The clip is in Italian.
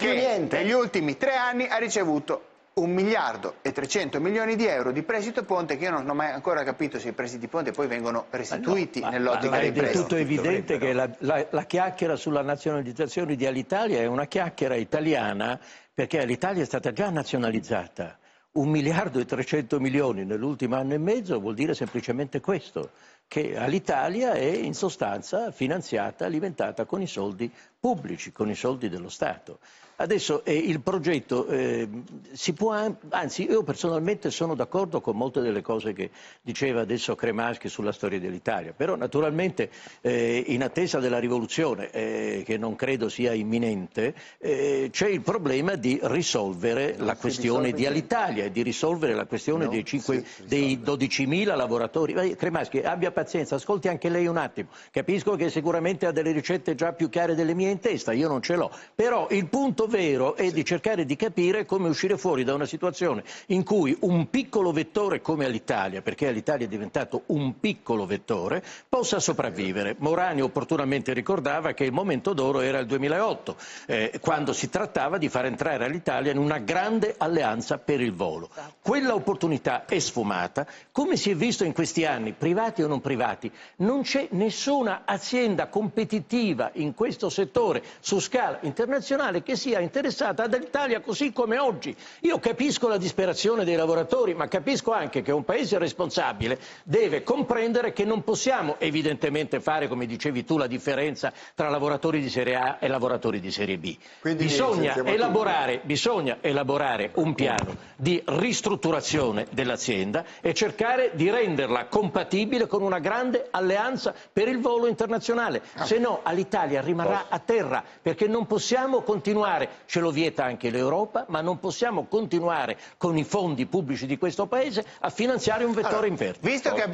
che negli ultimi tre anni ha ricevuto un miliardo e 300 milioni di euro di prestito ponte che io non ho mai ancora capito se i prestiti ponte poi vengono restituiti no, nell'ottica dei prestiti. È del tutto evidente che la, la, la chiacchiera sulla nazionalizzazione di Alitalia è una chiacchiera italiana perché Alitalia è stata già nazionalizzata. Un miliardo e 300 milioni nell'ultimo anno e mezzo vuol dire semplicemente questo, che all'Italia è in sostanza finanziata, alimentata con i soldi pubblici, con i soldi dello Stato. Adesso eh, il progetto eh, si può, anzi io personalmente sono d'accordo con molte delle cose che diceva adesso Cremaschi sulla storia dell'Italia, però naturalmente eh, in attesa della rivoluzione, eh, che non credo sia imminente, eh, c'è il problema di risolvere non la questione di Alitalia e di risolvere la questione dei, 5, dei 12.000 lavoratori. Cremaschi abbia pazienza, ascolti anche lei un attimo. Capisco che sicuramente ha delle ricette già più chiare delle mie in testa, io non ce l'ho. Però il punto vero è sì. di cercare di capire come uscire fuori da una situazione in cui un piccolo vettore come all'Italia, perché all'Italia è diventato un piccolo vettore, possa sopravvivere. Morani opportunamente ricordava che il momento d'oro era il 2008, eh, quando si trattava di far entrare all'Italia in una grande alleanza per il volo. Quella opportunità è sfumata, come si è visto in questi anni, privati o non privati, privati. Non c'è nessuna azienda competitiva in questo settore su scala internazionale che sia interessata all'Italia così come oggi. Io capisco la disperazione dei lavoratori, ma capisco anche che un paese responsabile deve comprendere che non possiamo evidentemente fare, come dicevi tu, la differenza tra lavoratori di serie A e lavoratori di serie B. Bisogna elaborare, bisogna elaborare un piano di ristrutturazione dell'azienda e cercare di renderla compatibile con una una grande alleanza per il volo internazionale, ah. se no all'Italia rimarrà a terra perché non possiamo continuare, ce lo vieta anche l'Europa, ma non possiamo continuare con i fondi pubblici di questo Paese a finanziare un vettore allora, in